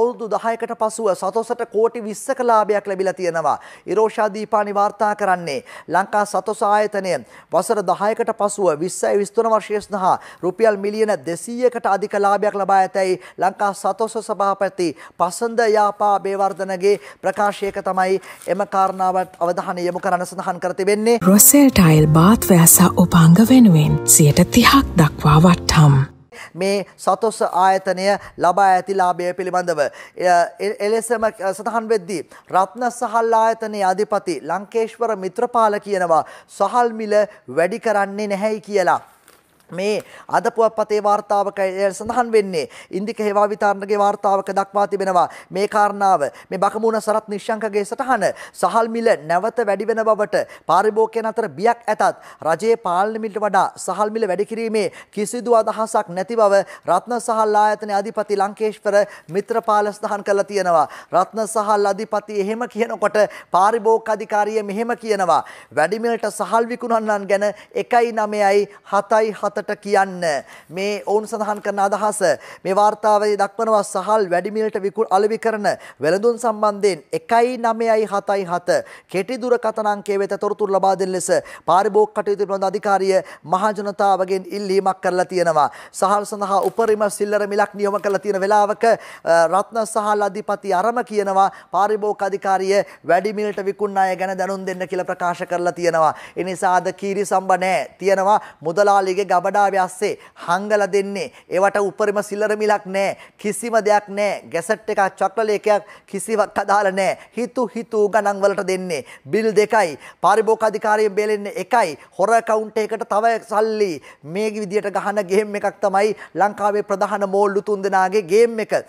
අවුරුදු 10කට පසුව සතොසට කෝටි 20ක ලාභයක් ලැබිලා තියෙනවා. ඉරෝෂා දීපානි වාර්තා කරන්නේ ලංකා සතොස ආයතනය වසර 10කට පසුව 20යි 23 වර්ෂය සඳහා රුපියල් මිලියන 200කට අධික ලාභයක් ලබා ඇතැයි ලංකා සතොස සභාපති පසන්ද යාපා බේවර්ධනගේ ප්‍රකාශයක තමයි එම කාරණාවට අවධානය යොමු කරන්න සඳහන් කර තිබෙන්නේ. රොසෙල් ටයිල් බාත්වැස උපංග වෙනුවෙන් 130ක් දක්වා වට්ටම් මේ සතොස් ආයතනය ලබා ඇති ලාභය පිළිබඳව එලෙසම සඳහන් වෙද්දී රත්න සහල් ආයතනයේ අධිපති ලංකේශ්වර මිත්‍රපාල කියනවා සහල් මිල වැඩි කරන්නේ නැහැයි කියලා මේ අද පුවත්පතේ වාර්තාවක සඳහන් වෙන්නේ ඉන්දික හේවා විතරණගේ වාර්තාවක දක්වා තිබෙනවා මේ කාරණාව මේ බකමුණ සරත් නිශ්ශංකගේ සටහන සහල් මිල නැවත වැඩි වෙන බවට පාරිභෝගිකයන් අතර බියක් ඇතත් රජයේ පාලන මිලට වඩා සහල් මිල වැඩි කිරීමේ කිසිදු අදහසක් නැති බව රත්න සහල් ආයතනයේ අධිපති ලංකේශ්වර මිත්‍රපාල සඳහන් කරලා තියෙනවා රත්න සහල් අධිපති එහෙම කියනකොට පාරිභෝගික අධිකාරිය මෙහෙම කියනවා වැඩි මිලට සහල් විකුණන්නන් ගැන 1.9යි 7යි 4 අතට කියන්න මේ ඔවුන් සඳහන් කරන අදහස මේ වාර්තාවේ දක්වනවා සහල් වැඩිමිලට විකුල් අලෙවි කරන වෙළඳුන් සම්බන්ධයෙන් 1.977 කෙටි දුර කතන අංකයේ වෙත තොරතුරු ලබා දෙන ලෙස පාරිභෝගික කටයුතු පිළිබඳ අධිකාරිය මහජනතාවගෙන් ඉල්ලීමක් කරලා තියෙනවා සහල් සඳහා උපරිම සිල්ලර මිලක් නියම කරලා තියෙන වෙලාවක රත්න සහල් අධිපති අරම කියනවා පාරිභෝගික අධිකාරිය වැඩිමිලට විකුණන අය ගැන දැනුම් දෙන්න කියලා ප්‍රකාශ කරලා තියෙනවා. ඒ නිසාද කීරි සම්බ නැහැ. තියෙනවා මුදලාලිගේ ගබඩ ගබඩාවේ අස්සේ හංගලා දෙන්නේ. ඒවට උපරිම සිල්ලර මිලක් නැහැ. කිසිම දෙයක් නැහැ. ගැසට් එකක් චක්‍රලේඛයක් කිසිවක් අදාළ නැහැ. හිතු හිතු ගණන් වලට දෙන්නේ. බිල් දෙකයි. පාරිභෝගික අධිකාරියෙන් බෙලෙන්නේ එකයි. හොර account එකකට තව සල්ලි. මේ විදියට ගහන ගේම් එකක් තමයි ලංකාවේ ප්‍රධාන මෝල්ලු තුන්දෙනාගේ ගේම් එක.